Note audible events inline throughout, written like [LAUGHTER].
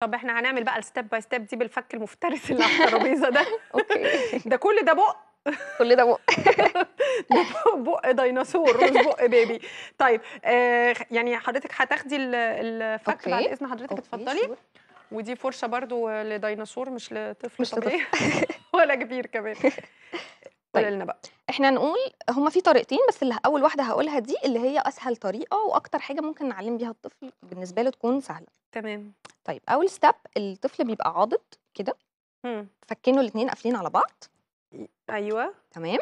طب احنا هنعمل بقى الستيب باي ستيب دي بالفك المفترس اللي على الترابيزه ده [LAUGHS] اوكي ده كل ده بق كل ده بق [LAUGHS] بق ديناصور مش بق بيبي طيب آه يعني حضرتك هتاخدي الفك أوكي. بعد اذن حضرتك اتفضلي ودي فرشه برضو لديناصور مش لطفل مش طبيعي [LAUGHS] ولا كبير كمان طيب. لنا بقى احنا نقول هما في طريقتين بس اللي اول واحده هقولها دي اللي هي اسهل طريقه واكتر حاجه ممكن نعلم بيها الطفل بالنسبه له تكون سهله تمام طيب اول ستيب الطفل بيبقى عاضد كده إمم. فكينه الاثنين قافلين على بعض ايوه تمام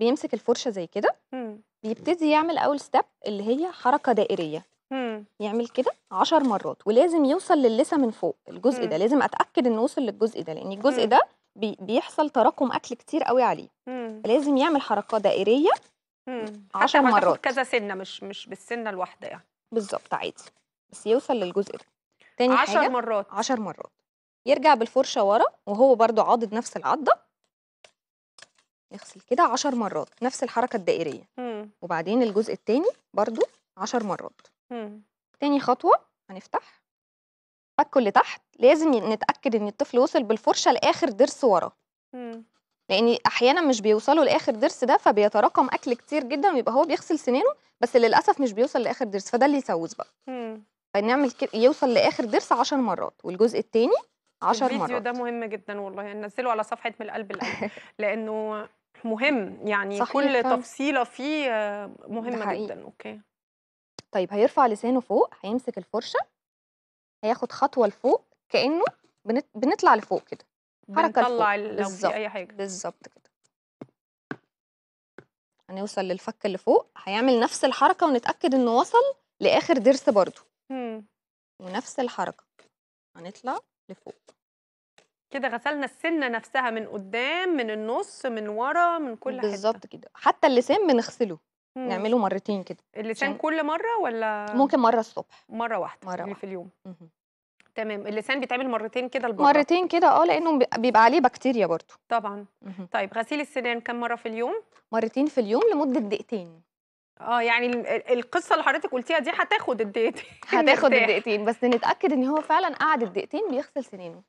بيمسك الفرشه زي كده إمم. بيبتدي يعمل اول ستيب اللي هي حركه دائريه مم. يعمل كده 10 مرات ولازم يوصل للسة من فوق الجزء مم. ده لازم اتاكد انه وصل للجزء ده لان الجزء مم. ده بي بيحصل تراكم اكل كتير قوي عليه مم. لازم يعمل حركه دائريه 10 إمم. مرات كذا سنه مش مش بالسنه الواحده يعني بالظبط عادي بس يوصل للجزء ده تاني عشر حاجة مرات عشر مرات يرجع بالفرشة ورا وهو برضو عاضد نفس العضة يغسل كده عشر مرات نفس الحركة الدائرية مم. وبعدين الجزء التاني برضو عشر مرات مم. تاني خطوة هنفتح فكه اللي تحت لازم نتأكد ان الطفل وصل بالفرشة لآخر ضرس ورا مم. لان احيانا مش بيوصلوا لاخر ضرس ده فبيتراكم اكل كتير جدا ويبقى هو بيغسل سنانه بس للاسف مش بيوصل لاخر ضرس فده اللي يسوس بقى فنعمل كده يوصل لاخر ضرس 10 مرات والجزء الثاني 10 مرات الفيديو ده مهم جدا والله ننزله على صفحه من القلب القلب [LAUGHS] لانه مهم يعني صحيح كل تفصيله فيه مهمه جدا اوكي طيب هيرفع لسانه فوق هيمسك الفرشه هياخد خطوه لفوق كانه بنت... بنطلع لفوق كده حركه بنطلع لفوق لو في اي حاجه بالظبط كده هنوصل للفك اللي فوق هيعمل نفس الحركه ونتاكد انه وصل لاخر ضرس برضه ونفس الحركة، هنطلع لفوق. كده غسلنا السِنة نفسها من قدّام، من النُص، من ورا، من كل حتّة. بالظبط كده، حتى اللسان بنغسله، نعمله مرّتين كده اللسان كل مرّة ولا ممكن مرّة الصبح، مرّة واحدة مرّة اللي في اليوم؟ تمام، اللسان بيتعمل مرّتين كده لبرّه. مرّتين كده آه، لإنه بيبقى عليه بكتيريا برضه. طبعًا. اهم. طيب غسيل السنان كم مرّة في اليوم؟ مرّتين في اليوم لمدة دقيقتين. اه يعني القصه اللي حضرتك قلتيها دي هتاخد الدقيقتين [LAUGHS] هتاخد الدقيقتين بس نتاكد ان هو فعلا قعد الدقيقتين بيغسل سنانه